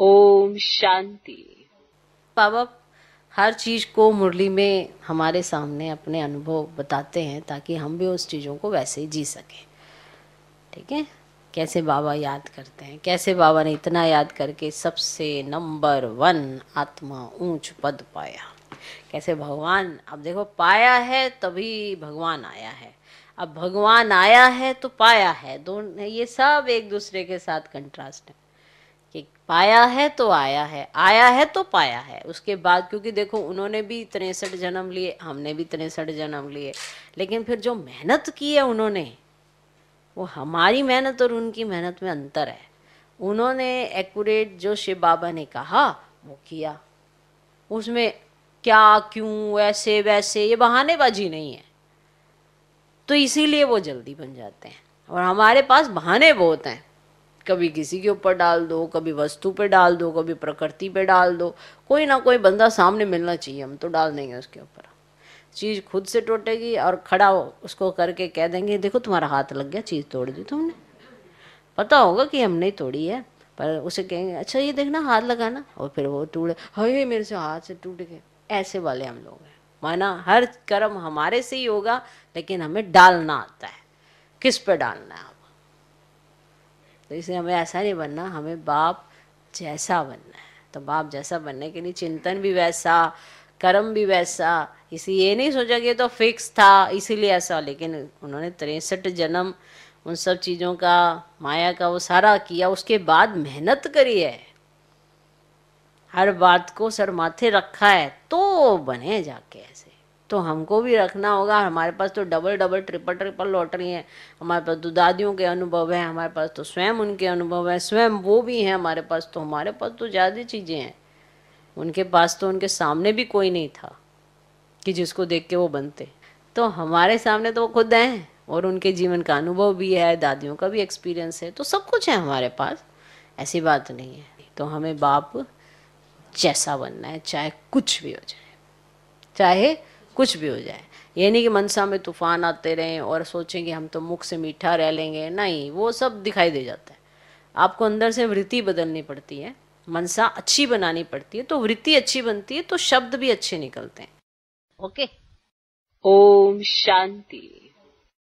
ओम शांति पाप हर चीज़ को मुरली में हमारे सामने अपने अनुभव बताते हैं ताकि हम भी उस चीज़ों को वैसे ही जी सकें ठीक है कैसे बाबा याद करते हैं कैसे बाबा ने इतना याद करके सबसे नंबर वन आत्मा ऊंच पद पाया कैसे भगवान अब देखो पाया है तभी भगवान आया है अब भगवान आया है तो पाया है दोनों ये सब एक दूसरे के साथ कंट्रास्ट है कि पाया है तो आया है आया है तो पाया है उसके बाद क्योंकि देखो उन्होंने भी तिरसठ जन्म लिए हमने भी तिरसठ जन्म लिए लेकिन फिर जो मेहनत की है उन्होंने वो हमारी मेहनत और उनकी मेहनत में अंतर है उन्होंने एक्यूरेट जो शिव बाबा ने कहा वो किया उसमें क्या क्यों ऐसे वैसे ये बहानेबाजी नहीं है तो इसीलिए वो जल्दी बन जाते हैं और हमारे पास बहाने बहुत हैं कभी किसी के ऊपर डाल दो कभी वस्तु पे डाल दो कभी प्रकृति पे डाल दो कोई ना कोई बंदा सामने मिलना चाहिए हम तो डाल देंगे उसके ऊपर चीज़ खुद से टूटेगी और खड़ा हो उसको करके कह देंगे देखो तुम्हारा हाथ लग गया चीज़ तोड़ दी तुमने पता होगा कि हमने तोड़ी है पर उसे कहेंगे अच्छा ये देखना हाथ लगाना और फिर वो टूटे हे मेरे से हाथ से टूट गए ऐसे वाले हम लोग हैं माना हर कर्म हमारे से ही होगा लेकिन हमें डालना आता है किस पे डालना है तो इसलिए हमें ऐसा नहीं बनना हमें बाप जैसा बनना है तो बाप जैसा बनने के लिए चिंतन भी वैसा कर्म भी वैसा इसलिए ये नहीं सोचा कि तो फिक्स था इसीलिए ऐसा लेकिन उन्होंने तिरसठ जन्म उन सब चीज़ों का माया का वो सारा किया उसके बाद मेहनत करी है हर बात को सर माथे रखा है तो बने जाके ऐसे तो हमको भी रखना होगा हमारे पास तो double double triple triple lottery है हमारे पास तो दादियों के अनुभव हैं हमारे पास तो स्वयं उनके अनुभव हैं स्वयं वो भी हैं हमारे पास तो हमारे पास तो ज़्यादा चीज़ें हैं उनके पास तो उनके सामने भी कोई नहीं था कि जिसको देख के वो बनते तो हमारे सामने तो वो खुद हैं और उनके जीवन का अनुभव भी है दादियों का भी एक्सपीरियंस है तो सब कुछ है हमारे पास ऐसी बात नहीं है तो हमें बाप जैसा बनना है चाहे कुछ भी हो जाए चाहे कुछ भी हो जाए ये नहीं कि मनसा में तूफान आते रहें और सोचें कि हम तो मुख से मीठा रह लेंगे नहीं वो सब दिखाई दे जाता है आपको अंदर से वृत्ति बदलनी पड़ती है मनसा अच्छी बनानी पड़ती है तो वृत्ति अच्छी बनती है तो शब्द भी अच्छे निकलते हैं ओके ओम शांति